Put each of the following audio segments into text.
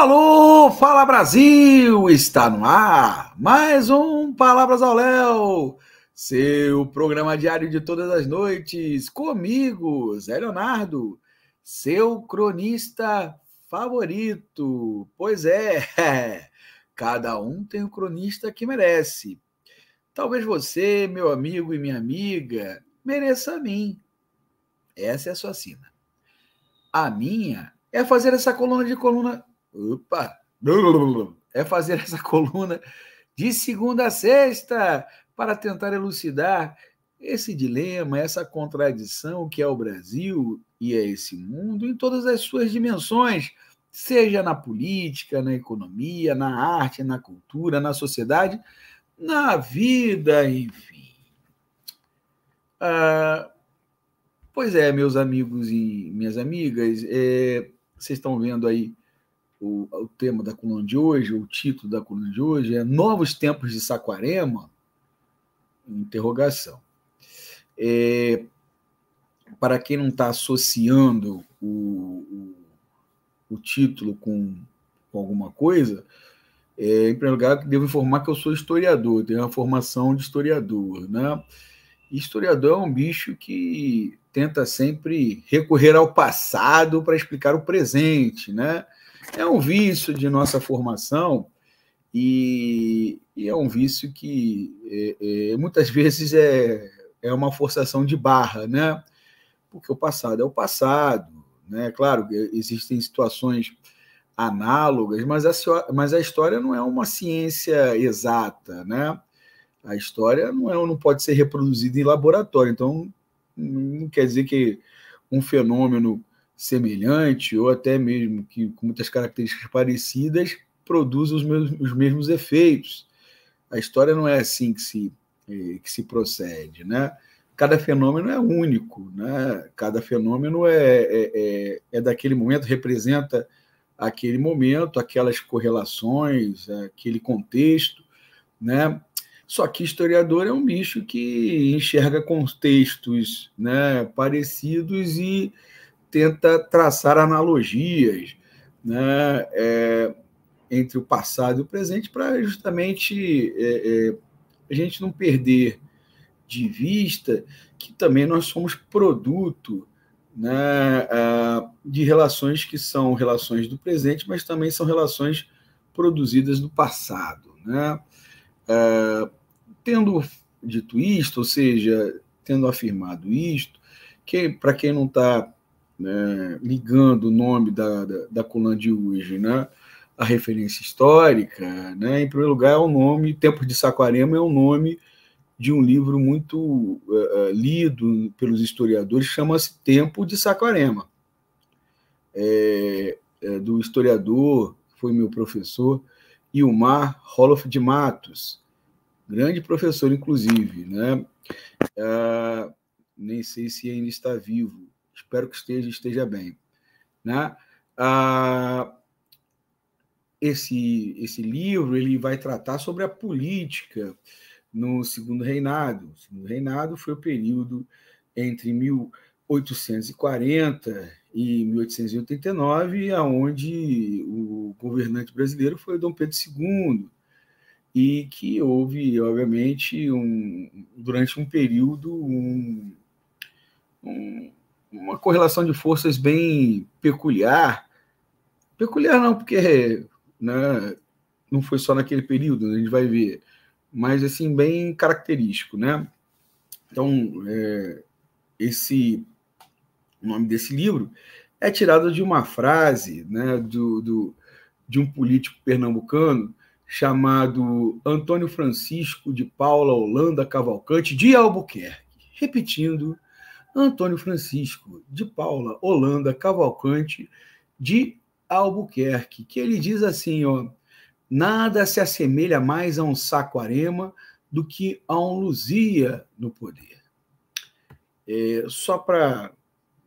Alô, Fala Brasil! Está no ar mais um Palavras ao Léo, seu programa diário de todas as noites, comigo, Zé Leonardo, seu cronista favorito. Pois é, cada um tem o cronista que merece. Talvez você, meu amigo e minha amiga, mereça a mim. Essa é a sua sina. A minha é fazer essa coluna de coluna Opa! É fazer essa coluna de segunda a sexta para tentar elucidar esse dilema, essa contradição que é o Brasil e é esse mundo em todas as suas dimensões, seja na política, na economia, na arte, na cultura, na sociedade, na vida, enfim. Ah, pois é, meus amigos e minhas amigas, é, vocês estão vendo aí o, o tema da coluna de hoje, o título da coluna de hoje é Novos Tempos de Saquarema? Interrogação. É, para quem não está associando o, o, o título com, com, alguma coisa, é, em primeiro lugar, devo informar que eu sou historiador, tenho uma formação de historiador. Né? Historiador é um bicho que tenta sempre recorrer ao passado para explicar o presente, né? é um vício de nossa formação e, e é um vício que é, é, muitas vezes é, é uma forçação de barra, né? Porque o passado é o passado, né? Claro, existem situações análogas, mas a, mas a história não é uma ciência exata, né? A história não, é, não pode ser reproduzida em laboratório, então não quer dizer que um fenômeno semelhante ou até mesmo que com muitas características parecidas produz os, os mesmos efeitos. A história não é assim que se, é, que se procede, né? Cada fenômeno é único, né? Cada fenômeno é, é, é, é daquele momento, representa aquele momento, aquelas correlações, aquele contexto, né? Só que historiador é um bicho que enxerga contextos né, parecidos e tenta traçar analogias né, é, entre o passado e o presente para justamente é, é, a gente não perder de vista que também nós somos produto né, de relações que são relações do presente, mas também são relações produzidas do passado. Né? É, tendo dito isto, ou seja, tendo afirmado isto, que para quem não está né, ligando o nome da, da, da Colan de hoje né, à referência histórica, né, em primeiro lugar, é o um nome, Tempo de Saquarema é o um nome de um livro muito uh, lido pelos historiadores, chama-se Tempo de Saquarema, é, é, do historiador, foi meu professor, Ilmar Roloff de Matos, grande professor, inclusive, né? Uh, nem sei se ainda está vivo. Espero que esteja, esteja bem. Né? Ah, esse, esse livro ele vai tratar sobre a política no segundo reinado. O segundo reinado foi o período entre 1840 e 1889, aonde o governante brasileiro foi Dom Pedro II e que houve, obviamente, um, durante um período um, um, uma correlação de forças bem peculiar. Peculiar não, porque né, não foi só naquele período, né, a gente vai ver, mas assim, bem característico, né? Então, é, esse o nome desse livro é tirado de uma frase né, do, do, de um político pernambucano chamado Antônio Francisco de Paula Holanda Cavalcante de Albuquerque, repetindo Antônio Francisco de Paula Holanda Cavalcante de Albuquerque, que ele diz assim, ó, nada se assemelha mais a um saquarema do que a um Luzia no poder. É, só para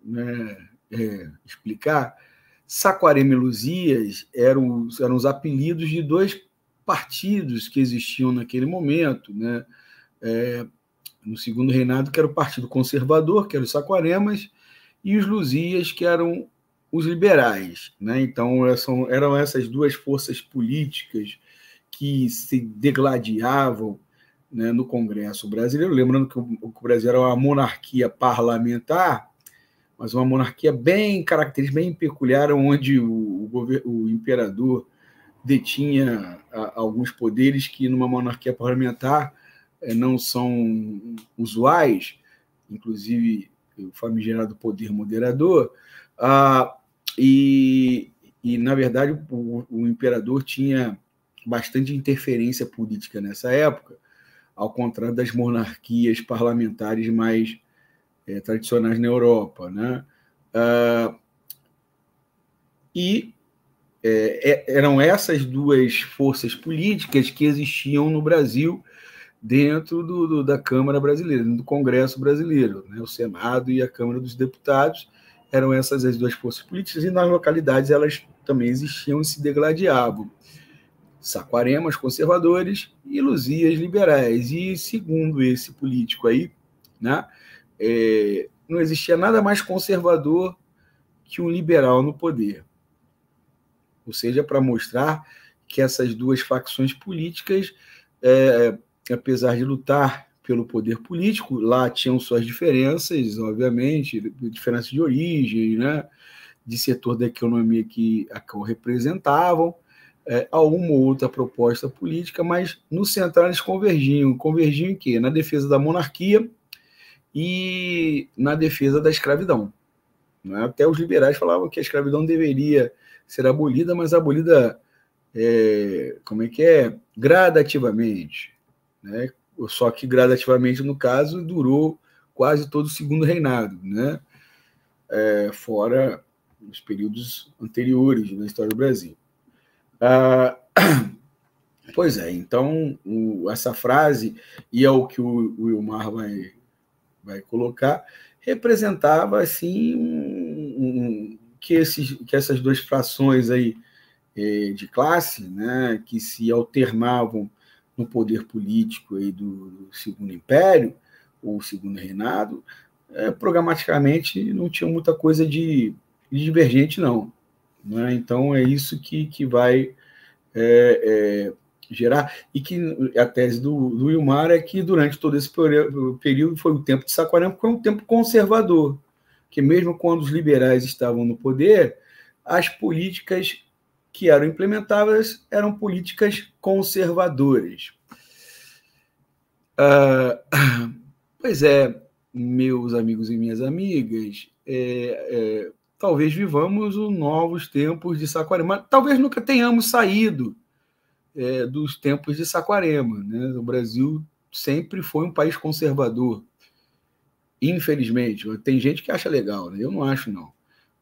né, é, explicar, Saquarema e Luzias eram, eram os apelidos de dois partidos que existiam naquele momento. Né? É, no segundo reinado, que era o Partido Conservador, que eram os Saquaremas, e os Luzias, que eram os liberais. Né? Então, são, eram essas duas forças políticas que se degladiavam né, no Congresso brasileiro. Lembrando que o, o Brasil era uma monarquia parlamentar, mas uma monarquia bem característica, bem peculiar, onde o, o, o imperador detinha a, alguns poderes que, numa monarquia parlamentar, eh, não são usuais, inclusive o famigerado poder moderador, ah, e, e, na verdade, o, o imperador tinha bastante interferência política nessa época, ao contrário das monarquias parlamentares mais é, tradicionais na Europa. Né? Ah, e eh, é, eram essas duas forças políticas que existiam no Brasil dentro do, do, da Câmara Brasileira, do Congresso Brasileiro. Né? O Senado e a Câmara dos Deputados eram essas as duas forças políticas, e nas localidades elas também existiam e se degladiavam. Saquaremas, conservadores, e Luzias, liberais. E segundo esse político aí, né, é, não existia nada mais conservador que um liberal no poder. Ou seja, para mostrar que essas duas facções políticas é, apesar de lutar pelo poder político, lá tinham suas diferenças, obviamente, diferenças de origem, né, de setor da economia que a qual representavam, é, alguma outra proposta política, mas no central eles convergiam. Convergiam em quê? Na defesa da monarquia e na defesa da escravidão. Né? Até os liberais falavam que a escravidão deveria ser abolida, mas abolida, é, como é que é? Gradativamente né? só que gradativamente, no caso, durou quase todo o segundo reinado, né? É, fora os períodos anteriores na história do Brasil. Ah, pois é, então o, essa frase, e é o que o, o Wilmar vai, vai colocar, representava assim um, um, que, esses, que essas duas frações aí eh, de classe, né, que se alternavam no poder político aí do, Segundo Império, ou Segundo Reinado, é, programaticamente não tinha muita coisa de, de divergente, não. Né? Então é isso que, que vai é, é, gerar. E que a tese do, do Ilmar é que durante todo esse período foi o tempo de Saquarema, foi é um tempo conservador, que mesmo quando os liberais estavam no poder, as políticas que eram implementadas eram políticas conservadoras. Ah, pois é, meus amigos e minhas amigas, é, é, talvez vivamos os novos tempos de Saquarema. Talvez nunca tenhamos saído é, dos tempos de Saquarema. Né? O Brasil sempre foi um país conservador, infelizmente. Tem gente que acha legal, né? eu não acho não.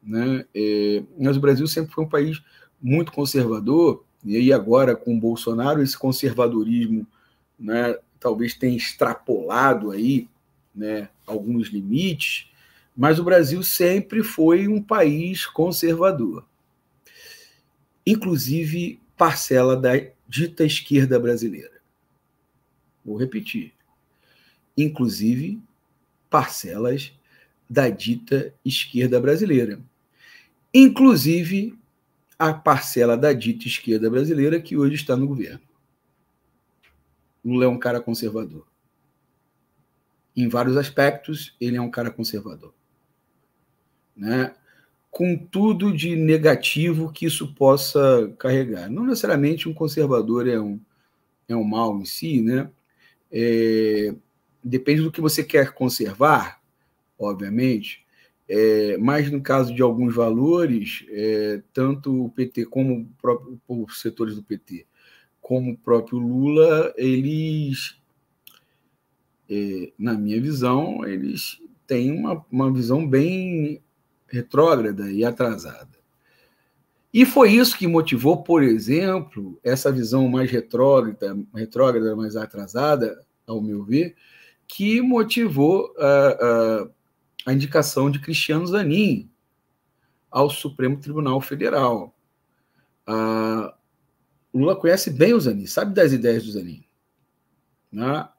Né? É, mas o Brasil sempre foi um país muito conservador, e aí agora com o Bolsonaro, esse conservadorismo né, talvez tenha extrapolado aí né, alguns limites, mas o Brasil sempre foi um país conservador. Inclusive parcela da dita esquerda brasileira. Vou repetir. Inclusive parcelas da dita esquerda brasileira. Inclusive a parcela da dita esquerda brasileira que hoje está no governo. Lula é um cara conservador. Em vários aspectos, ele é um cara conservador. Né? Com tudo de negativo que isso possa carregar. Não necessariamente um conservador é um, é um mal em si, né? É, depende do que você quer conservar, obviamente, é, mas no caso de alguns valores, é, tanto o PT como o próprio, os setores do PT, como o próprio Lula, eles, é, na minha visão, eles têm uma, uma visão bem retrógrada e atrasada. E foi isso que motivou, por exemplo, essa visão mais retrógrada, retrógrada mais atrasada, ao meu ver, que motivou a uh, uh, ah, a indicação de Cristiano Zanin ao Supremo Tribunal Federal. Ah, Lula conhece bem o Zanin, sabe das ideias do Zanin. Né?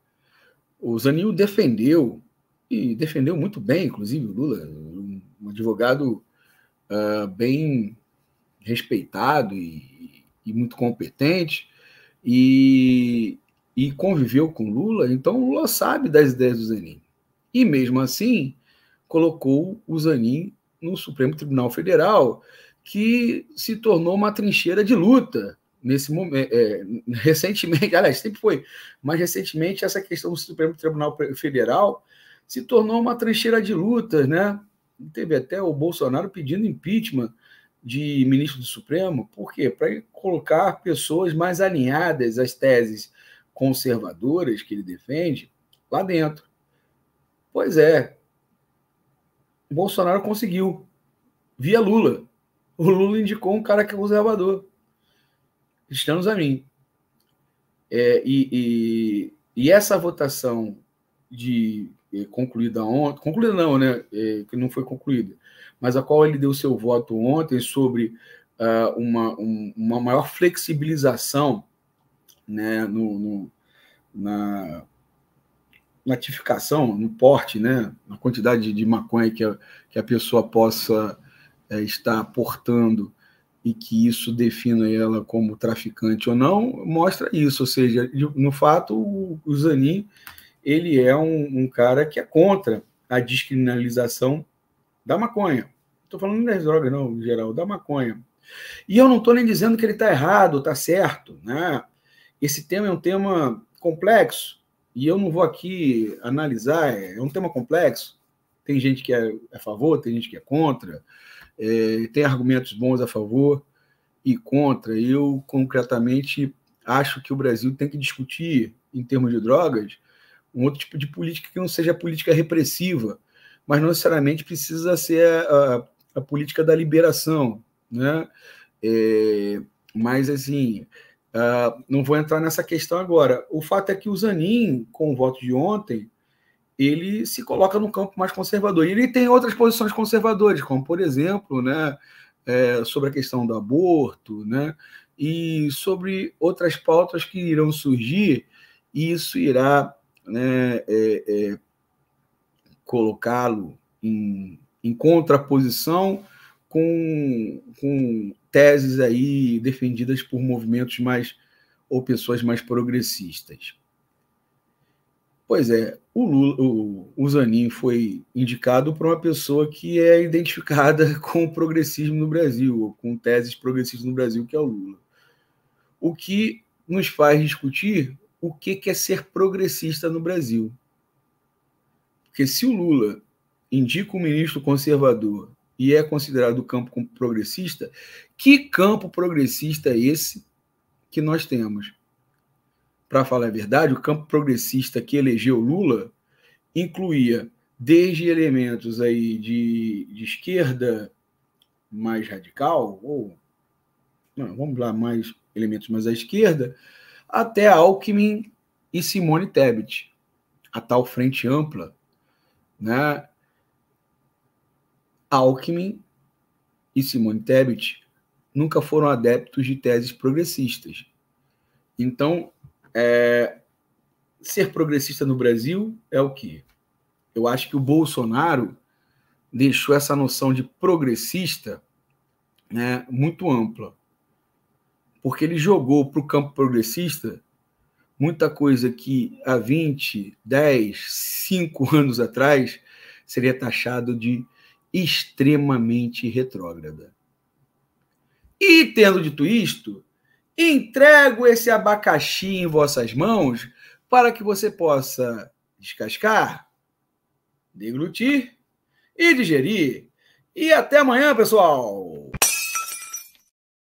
O Zanin o defendeu, e defendeu muito bem, inclusive, o Lula, um advogado ah, bem respeitado e, e muito competente. E, e conviveu com Lula, então Lula sabe das ideias do Zanin. E mesmo assim, colocou o Zanin no Supremo Tribunal Federal, que se tornou uma trincheira de luta nesse momento. É, é recentemente, aliás, sempre foi, mas recentemente essa questão do Supremo Tribunal Federal se tornou uma trincheira de lutas, né? Teve até o Bolsonaro pedindo impeachment de ministro do Supremo, por quê? Para colocar pessoas mais alinhadas às teses conservadoras que ele defende lá dentro. Pois é, o Bolsonaro conseguiu, via Lula. O Lula indicou um cara que é conservador, Cristiano Zanin. É, e, e, e essa votação de é, concluída ontem, concluída não, né? É, que não foi concluída, mas a qual ele deu seu voto ontem sobre uh, uma, um, uma maior flexibilização né, no, no na, na tificação, no porte, né, a quantidade de maconha que a, que a pessoa possa é, estar portando e que isso defina ela como traficante ou não, mostra isso. Ou seja, no fato, o, o Zanin ele é um, um, cara que é contra a descriminalização da maconha. Estou falando das drogas, não, em geral, da maconha. E eu não estou nem dizendo que ele está errado, está certo. Né? Esse tema é um tema complexo e eu não vou aqui analisar, é, é um tema complexo. Tem gente que é, é a favor, tem gente que é contra, é, tem argumentos bons a favor e contra. Eu, concretamente, acho que o Brasil tem que discutir, em termos de drogas, um outro tipo de política que não seja política repressiva, mas não necessariamente precisa ser a, a, a política da liberação. Né? É, mas, assim, Uh, não vou entrar nessa questão agora. O fato é que o Zanin, com o voto de ontem, ele se coloca no campo mais conservador. E ele tem outras posições conservadoras, como, por exemplo, né, é, sobre a questão do aborto, né, e sobre outras pautas que irão surgir, e isso irá né, é, é, colocá-lo em, em contraposição com, com teses aí defendidas por movimentos mais ou pessoas mais progressistas. Pois é, o, Lula, o, Zanin foi indicado para uma pessoa que é identificada com o progressismo no Brasil, ou com teses progressistas no Brasil, que é o Lula. O que nos faz discutir o que é ser progressista no Brasil. Porque se o Lula indica um ministro conservador e é considerado o campo progressista, que campo progressista é esse que nós temos? Para falar a verdade, o campo progressista que elegeu Lula incluía desde elementos aí de, de esquerda mais radical, ou não, vamos lá, mais elementos mais à esquerda, até Alckmin e Simone Tebet, a tal frente ampla, né? Alckmin e Simone Tebet nunca foram adeptos de teses progressistas. Então, é, ser progressista no Brasil é o quê? Eu acho que o Bolsonaro deixou essa noção de progressista né, muito ampla, porque ele jogou para o campo progressista muita coisa que há 20, 10, 5 anos atrás seria taxado de extremamente retrógrada. E, tendo dito isto, entrego esse abacaxi em vossas mãos para que você possa descascar, deglutir e digerir. E até amanhã, pessoal!